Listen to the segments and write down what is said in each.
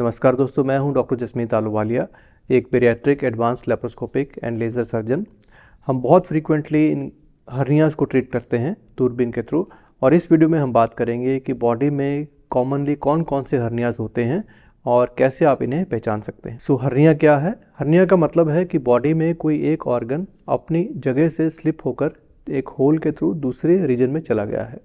नमस्कार दोस्तों मैं हूं डॉक्टर जसमीत आलूवालिया एक bariatric advanced laparoscopic and laser surgeon हम बहुत फ्रीक्वेंटली इन हर्नियाज को ट्रीट करते हैं दूरबीन के थ्रू और इस वीडियो में हम बात करेंगे कि बॉडी में कॉमनली कौन कौन से हर्नियाज होते हैं और कैसे आप इन्हें पहचान सकते हैं सो so, हर्निया क्या है हर्निया का मतलब है कि बॉडी में कोई एक ऑर्गन अपनी जगह से स्लिप होकर एक होल के थ्रू दूसरे रीजन में चला गया है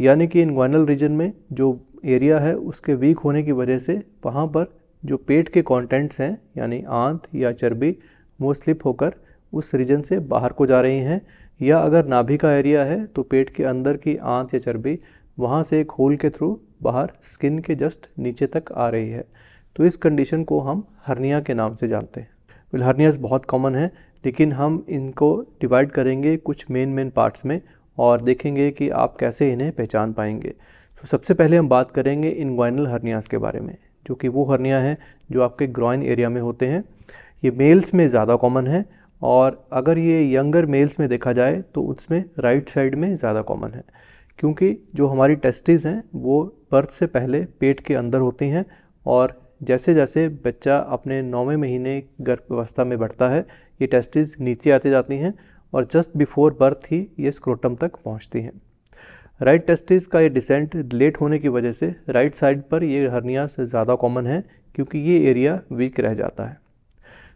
यानी कि इनग्वाइनल रीजन में जो एरिया है उसके वीक होने की वजह से वहाँ पर जो पेट के कंटेंट्स हैं यानी आंत या चर्बी वो स्लिप होकर उस रीजन से बाहर को जा रही हैं या अगर नाभि का एरिया है तो पेट के अंदर की आंत या चर्बी वहाँ से एक होल के थ्रू बाहर स्किन के जस्ट नीचे तक आ रही है तो इस कंडीशन को हम हर्निया के नाम से जानते हैं विल हर्नियाज बहुत कॉमन है लेकिन हम इनको डिवाइड करेंगे कुछ मेन मेन पार्ट्स में और देखेंगे कि आप कैसे इन्हें पहचान पाएंगे तो सबसे पहले हम बात करेंगे इनग्वाइनल हर्नियाज के बारे में जो कि वो हर्निया हैं जो आपके ग्रॉइन एरिया में होते हैं ये मेल्स में ज़्यादा कॉमन है और अगर ये यंगर मेल्स में देखा जाए तो उसमें राइट साइड में ज़्यादा कॉमन है क्योंकि जो हमारी टेस्टिस हैं वो बर्थ से पहले पेट के अंदर होती हैं और जैसे जैसे बच्चा अपने नौवें महीने गर्भावस्था में बढ़ता है ये टेस्टिस नीचे आते जाती हैं और जस्ट बिफोर बर्थ ही ये स्क्रोटम तक पहुंचती हैं राइट टेस्टिस का ये डिसेंट लेट होने की वजह से राइट साइड पर ये हर्नियाज ज़्यादा कॉमन है क्योंकि ये एरिया वीक रह जाता है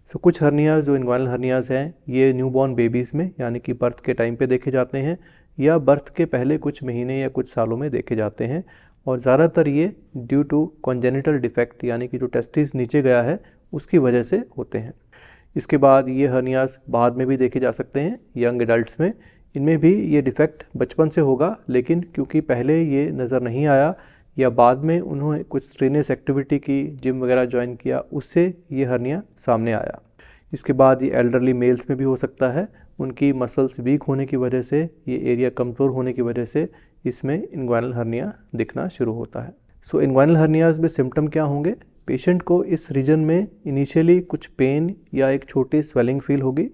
सो so, कुछ हर्नियाज जो इन्वाइनल हर्नियाज हैं ये न्यूबॉर्न बेबीज़ में यानी कि बर्थ के टाइम पे देखे जाते हैं या बर्थ के पहले कुछ महीने या कुछ सालों में देखे जाते हैं और ज़्यादातर ये ड्यू टू कॉन्जेनिटल डिफेक्ट यानी कि जो टेस्टिस नीचे गया है उसकी वजह से होते हैं इसके बाद ये हर्नियाज बाद में भी देखे जा सकते हैं यंग एडल्ट में इनमें भी ये डिफ़ेक्ट बचपन से होगा लेकिन क्योंकि पहले ये नज़र नहीं आया या बाद में उन्होंने कुछ स्ट्रेनस एक्टिविटी की जिम वगैरह ज्वाइन किया उससे ये हर्निया सामने आया इसके बाद ये एल्डरली मेल्स में भी हो सकता है उनकी मसल्स वीक होने की वजह से ये एरिया कमज़ोर होने की वजह से इसमें इन्ग्वाइनल हर्निया दिखना शुरू होता है सो so, इन्ग्वाइनल हर्नियाज़ में सिम्टम क्या होंगे पेशेंट को इस रीजन में इनिशियली कुछ पेन या एक छोटी स्वेलिंग फील होगी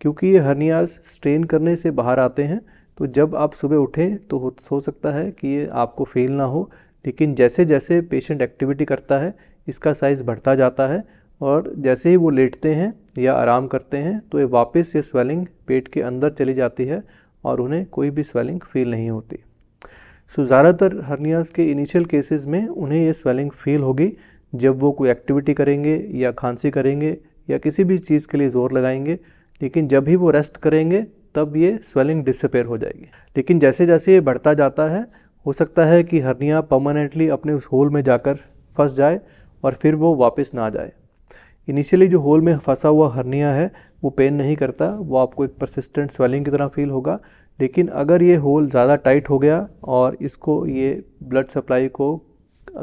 क्योंकि ये हर्नियाज स्ट्रेन करने से बाहर आते हैं तो जब आप सुबह उठें तो हो सकता है कि ये आपको फेल ना हो लेकिन जैसे जैसे पेशेंट एक्टिविटी करता है इसका साइज़ बढ़ता जाता है और जैसे ही वो लेटते हैं या आराम करते हैं तो ये वापस ये स्वेलिंग पेट के अंदर चली जाती है और उन्हें कोई भी स्वेलिंग फील नहीं होती सो ज़्यादातर हर्नियाज के इनिशियल केसेस में उन्हें ये स्वेलिंग फील होगी जब वो कोई एक्टिविटी करेंगे या खांसी करेंगे या किसी भी चीज़ के लिए ज़ोर लगाएंगे लेकिन जब भी वो रेस्ट करेंगे तब ये स्वेलिंग डिसअपेयर हो जाएगी लेकिन जैसे जैसे ये बढ़ता जाता है हो सकता है कि हर्निया परमानेंटली अपने उस होल में जाकर फंस जाए और फिर वो वापस ना जाए इनिशियली जो होल में फंसा हुआ हर्निया है वो पेन नहीं करता वो आपको एक परसिस्टेंट स्वेलिंग की तरह फील होगा लेकिन अगर ये होल ज़्यादा टाइट हो गया और इसको ये ब्लड सप्लाई को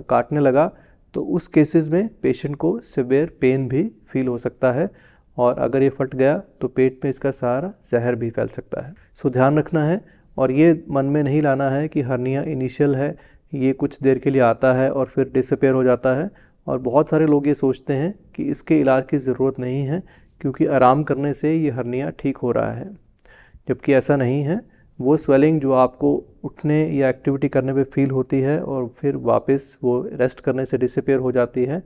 काटने लगा तो उस केसेस में पेशेंट को सिवेयर पेन भी फील हो सकता है और अगर ये फट गया तो पेट में इसका सारा जहर भी फैल सकता है सो ध्यान रखना है और ये मन में नहीं लाना है कि हर्निया इनिशियल है ये कुछ देर के लिए आता है और फिर डिसअपेयर हो जाता है और बहुत सारे लोग ये सोचते हैं कि इसके इलाज की ज़रूरत नहीं है क्योंकि आराम करने से ये हर्निया ठीक हो रहा है जबकि ऐसा नहीं है वो स्वेलिंग जो आपको उठने या एक्टिविटी करने पे फील होती है और फिर वापस वो रेस्ट करने से डिसअपेयर हो जाती है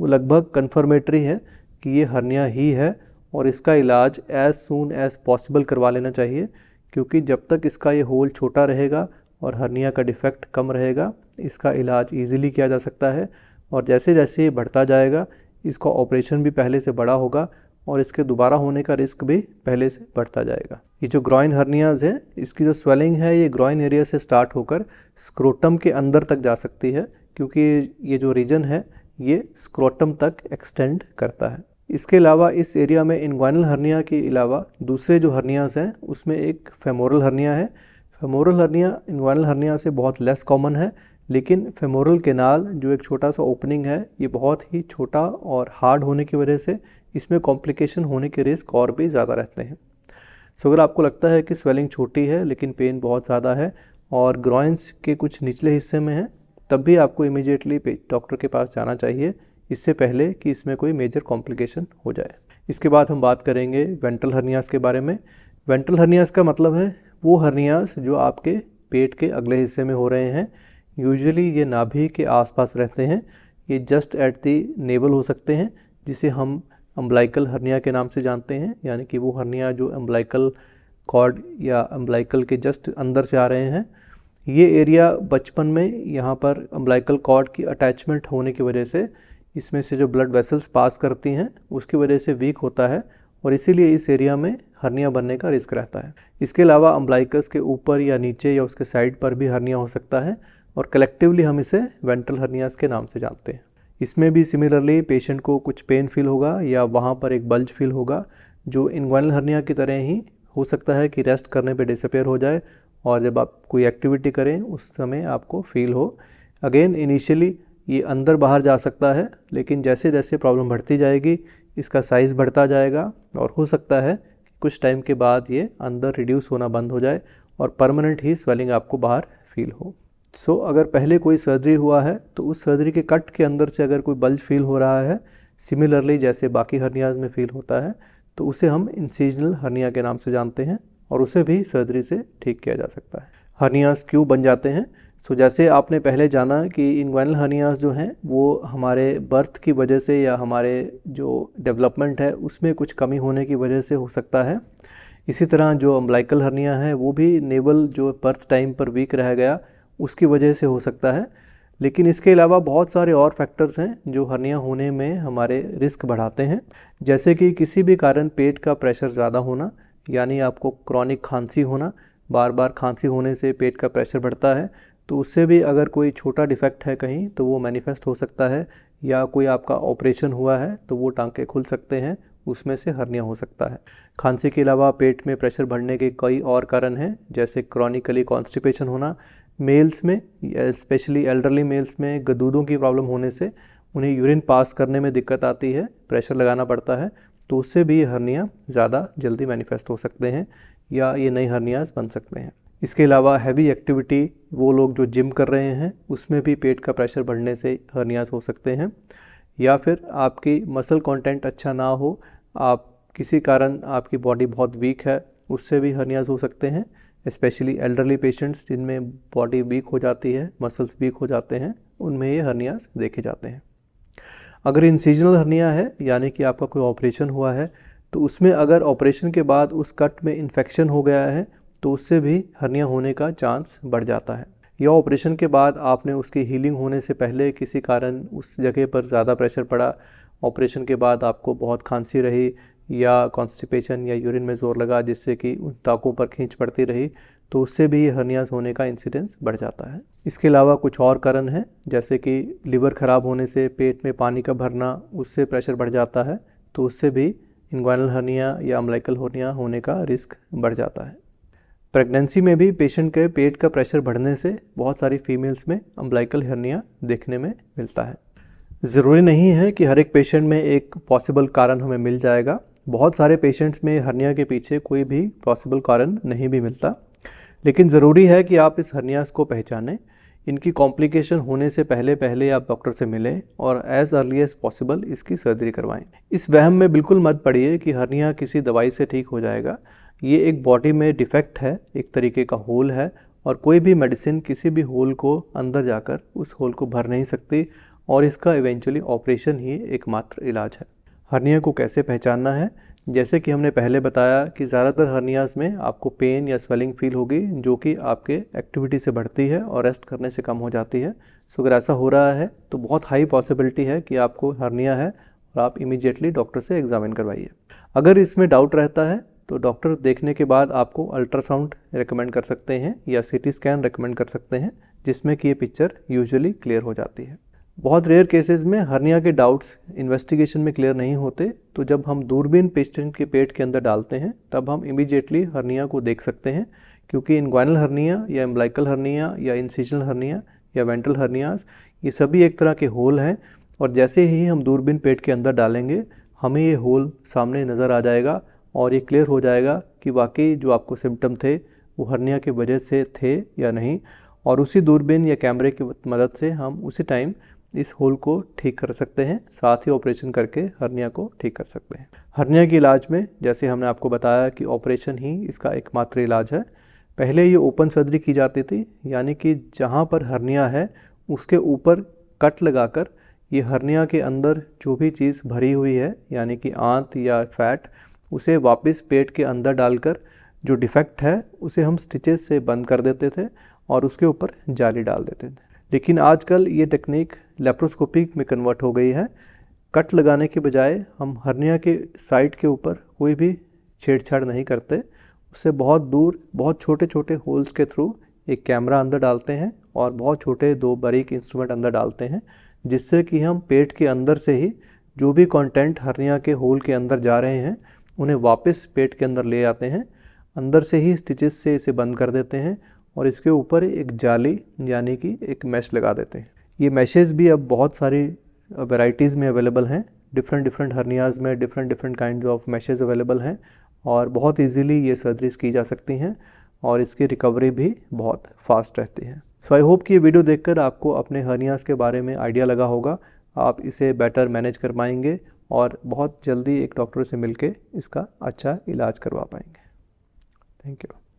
वो लगभग कन्फर्मेटरी है कि ये हर्निया ही है और इसका इलाज एज़ सून एज़ पॉसिबल करवा लेना चाहिए क्योंकि जब तक इसका ये होल छोटा रहेगा और हर्निया का डिफेक्ट कम रहेगा इसका इलाज ईजिली किया जा सकता है और जैसे जैसे ये बढ़ता जाएगा इसका ऑपरेशन भी पहले से बड़ा होगा और इसके दोबारा होने का रिस्क भी पहले से बढ़ता जाएगा ये जो ग्रॉइन हर्नियाज है इसकी जो स्वेलिंग है ये ग्रॉइन एरिया से स्टार्ट होकर स्क्रोटम के अंदर तक जा सकती है क्योंकि ये जो रीजन है ये स्क्रोटम तक एक्सटेंड करता है इसके अलावा इस एरिया में इंग्वाइनल हर्निया के अलावा दूसरे जो हर्नियाज हैं उसमें एक फेमोरल हर्निया है फेमोरल हर्निया इंग्वाइनल हर्निया से बहुत लेस कॉमन है लेकिन फेमोरल केनाल जो एक छोटा सा ओपनिंग है ये बहुत ही छोटा और हार्ड होने की वजह से इसमें कॉम्प्लिकेशन होने के रिस्क और भी ज़्यादा रहते हैं सो अगर आपको लगता है कि स्वेलिंग छोटी है लेकिन पेन बहुत ज़्यादा है और ग्रॉइंस के कुछ निचले हिस्से में है तब भी आपको इमीडिएटली डॉक्टर के पास जाना चाहिए इससे पहले कि इसमें कोई मेजर कॉम्प्लिकेशन हो जाए इसके बाद हम बात करेंगे वेंट्रल हर्नियास के बारे में वेंट्रल हर्नियास का मतलब है वो हर्नियास जो आपके पेट के अगले हिस्से में हो रहे हैं यूजुअली ये नाभि के आसपास रहते हैं ये जस्ट एट दी नेबल हो सकते हैं जिसे हम अम्बलाइकल हर्निया के नाम से जानते हैं यानी कि वो हर्निया जो अम्बलाइकल कॉर्ड या अम्बलाइकल के जस्ट अंदर से आ रहे हैं ये एरिया बचपन में यहाँ पर अम्बलाइकल कॉर्ड की अटैचमेंट होने की वजह से इसमें से जो ब्लड वेसल्स पास करती हैं उसकी वजह से वीक होता है और इसीलिए इस एरिया में हर्निया बनने का रिस्क रहता है इसके अलावा अम्बलाइकस के ऊपर या नीचे या उसके साइड पर भी हर्निया हो सकता है और कलेक्टिवली हम इसे वेंट्रल हर्नियाज के नाम से जानते हैं इसमें भी सिमिलरली पेशेंट को कुछ पेन फील होगा या वहाँ पर एक बल्ज फील होगा जो इनग्वाइनल हर्निया की तरह ही हो सकता है कि रेस्ट करने पे डिसअपेयर हो जाए और जब आप कोई एक्टिविटी करें उस समय आपको फील हो अगेन इनिशियली ये अंदर बाहर जा सकता है लेकिन जैसे जैसे प्रॉब्लम बढ़ती जाएगी इसका साइज़ बढ़ता जाएगा और हो सकता है कि कुछ टाइम के बाद ये अंदर रिड्यूस होना बंद हो जाए और परमानेंट ही स्वेलिंग आपको बाहर फील हो सो so, अगर पहले कोई सर्जरी हुआ है तो उस सर्जरी के कट के अंदर से अगर कोई बल्ज फील हो रहा है सिमिलरली जैसे बाकी हर्नियाज में फील होता है तो उसे हम इंसीजनल हर्निया के नाम से जानते हैं और उसे भी सर्जरी से ठीक किया जा सकता है हर्नियाज क्यों बन जाते हैं सो so, जैसे आपने पहले जाना कि इन्गोइनल हर्नियाज जो हैं वो हमारे बर्थ की वजह से या हमारे जो डेवलपमेंट है उसमें कुछ कमी होने की वजह से हो सकता है इसी तरह जो अम्बलाइकल हर्निया है वो भी नेवल जो बर्थ टाइम पर वीक रह गया उसकी वजह से हो सकता है लेकिन इसके अलावा बहुत सारे और फैक्टर्स हैं जो हर्निया होने में हमारे रिस्क बढ़ाते हैं जैसे कि किसी भी कारण पेट का प्रेशर ज़्यादा होना यानी आपको क्रॉनिक खांसी होना बार बार खांसी होने से पेट का प्रेशर बढ़ता है तो उससे भी अगर कोई छोटा डिफेक्ट है कहीं तो वो मैनिफेस्ट हो सकता है या कोई आपका ऑपरेशन हुआ है तो वो टांके खुल सकते हैं उसमें से हर्निया हो सकता है खांसी के अलावा पेट में प्रेशर बढ़ने के कई और कारण हैं जैसे क्रॉनिकली कॉन्स्टिपेशन होना मेल्स में स्पेशली एल्डरली मेल्स में गदूदों की प्रॉब्लम होने से उन्हें यूरिन पास करने में दिक्कत आती है प्रेशर लगाना पड़ता है तो उससे भी हर्निया ज़्यादा जल्दी मैनिफेस्ट हो सकते हैं या ये नई हर्नियाज बन सकते हैं इसके अलावा हैवी एक्टिविटी वो लोग जो जिम कर रहे हैं उसमें भी पेट का प्रेशर बढ़ने से हरनियाज हो सकते हैं या फिर आपकी मसल कंटेंट अच्छा ना हो आप किसी कारण आपकी बॉडी बहुत वीक है उससे भी हरनियाज हो सकते हैं स्पेशली एल्डरली पेशेंट्स जिनमें बॉडी वीक हो जाती है मसल्स वीक हो जाते हैं उनमें ये हरनियाज़ देखे जाते हैं अगर इंसीजनल हर्निया है यानी कि आपका कोई ऑपरेशन हुआ है तो उसमें अगर ऑपरेशन के बाद उस कट में इन्फेक्शन हो गया है तो उससे भी हर्निया होने का चांस बढ़ जाता है या ऑपरेशन के बाद आपने उसकी हीलिंग होने से पहले किसी कारण उस जगह पर ज़्यादा प्रेशर पड़ा ऑपरेशन के बाद आपको बहुत खांसी रही या कॉन्स्टिपेशन या यूरिन में जोर लगा जिससे कि उन ताकों पर खींच पड़ती रही तो उससे भी हर्नियाज होने का इंसिडेंस बढ़ जाता है इसके अलावा कुछ और कारण हैं जैसे कि लीवर ख़राब होने से पेट में पानी का भरना उससे प्रेशर बढ़ जाता है तो उससे भी इंग्वाइनल हर्निया या अम्लाइकल हर्निया होने का रिस्क बढ़ जाता है प्रेगनेंसी में भी पेशेंट के पेट का प्रेशर बढ़ने से बहुत सारी फीमेल्स में अम्बलाइकल हर्निया देखने में मिलता है ज़रूरी नहीं है कि हर एक पेशेंट में एक पॉसिबल कारण हमें मिल जाएगा बहुत सारे पेशेंट्स में हर्निया के पीछे कोई भी पॉसिबल कारण नहीं भी मिलता लेकिन ज़रूरी है कि आप इस हर्नियास को पहचानें इनकी कॉम्प्लिकेशन होने से पहले पहले आप डॉक्टर से मिलें और एज अर्ली एज पॉसिबल इसकी सर्जरी करवाएं इस वहम में बिल्कुल मत पड़िए कि हर्निया किसी दवाई से ठीक हो जाएगा ये एक बॉडी में डिफेक्ट है एक तरीके का होल है और कोई भी मेडिसिन किसी भी होल को अंदर जाकर उस होल को भर नहीं सकती और इसका इवेंचुअली ऑपरेशन ही एकमात्र इलाज है हर्निया को कैसे पहचानना है जैसे कि हमने पहले बताया कि ज़्यादातर हर्नियाज में आपको पेन या स्वेलिंग फील होगी जो कि आपके एक्टिविटी से बढ़ती है और रेस्ट करने से कम हो जाती है सो अगर ऐसा हो रहा है तो बहुत हाई पॉसिबिलिटी है कि आपको हर्निया है और आप इमीडिएटली डॉक्टर से एग्ज़ामिन करवाइए अगर इसमें डाउट रहता है तो डॉक्टर देखने के बाद आपको अल्ट्रासाउंड रिकमेंड कर सकते हैं या सी स्कैन रिकमेंड कर सकते हैं जिसमें कि ये पिक्चर यूजुअली क्लियर हो जाती है बहुत रेयर केसेस में हर्निया के डाउट्स इन्वेस्टिगेशन में क्लियर नहीं होते तो जब हम दूरबीन पेशेंट के पेट के अंदर डालते हैं तब हम इमीडिएटली हर्निया को देख सकते हैं क्योंकि इनग्वाइनल हर्निया या एम्ब्लाइकल हर्निया या इंसिजनल हर्निया या वेंट्रल हर्नियाज ये सभी एक तरह के होल हैं और जैसे ही हम दूरबीन पेट के अंदर डालेंगे हमें ये होल सामने नज़र आ जाएगा और ये क्लियर हो जाएगा कि वाकई जो आपको सिम्टम थे वो हर्निया के वजह से थे या नहीं और उसी दूरबीन या कैमरे की मदद से हम उसी टाइम इस होल को ठीक कर सकते हैं साथ ही ऑपरेशन करके हर्निया को ठीक कर सकते हैं हर्निया के इलाज में जैसे हमने आपको बताया कि ऑपरेशन ही इसका एकमात्र इलाज है पहले ये ओपन सर्जरी की जाती थी यानी कि जहाँ पर हर्निया है उसके ऊपर कट लगाकर ये हर्निया के अंदर जो भी चीज़ भरी हुई है यानी कि आंत या फैट उसे वापस पेट के अंदर डालकर जो डिफेक्ट है उसे हम स्टिचेस से बंद कर देते थे और उसके ऊपर जाली डाल देते थे लेकिन आजकल ये टेक्निक लेप्रोस्कोपिक में कन्वर्ट हो गई है कट लगाने के बजाय हम हर्निया के साइड के ऊपर कोई भी छेड़छाड़ नहीं करते उससे बहुत दूर बहुत छोटे छोटे होल्स के थ्रू एक कैमरा अंदर डालते हैं और बहुत छोटे दो बारीक इंस्ट्रूमेंट अंदर डालते हैं जिससे कि हम पेट के अंदर से ही जो भी कंटेंट हर्निया के होल के अंदर जा रहे हैं उन्हें वापस पेट के अंदर ले आते हैं अंदर से ही स्टिचेस से इसे बंद कर देते हैं और इसके ऊपर एक जाली यानी कि एक मैश लगा देते हैं ये मैशेज भी अब बहुत सारी वेराइटीज़ में अवेलेबल हैं डिफरेंट डिफरेंट हर्नियाज़ में different different kind of meshes available हैं और बहुत ईजीली ये सर्जरीज की जा सकती हैं और इसकी रिकवरी भी बहुत फास्ट रहती है सो आई होप कि ये वीडियो देखकर आपको अपने हर्नियाज़ के बारे में आइडिया लगा होगा आप इसे बेटर मैनेज कर पाएंगे और बहुत जल्दी एक डॉक्टर से मिलके इसका अच्छा इलाज करवा पाएंगे थैंक यू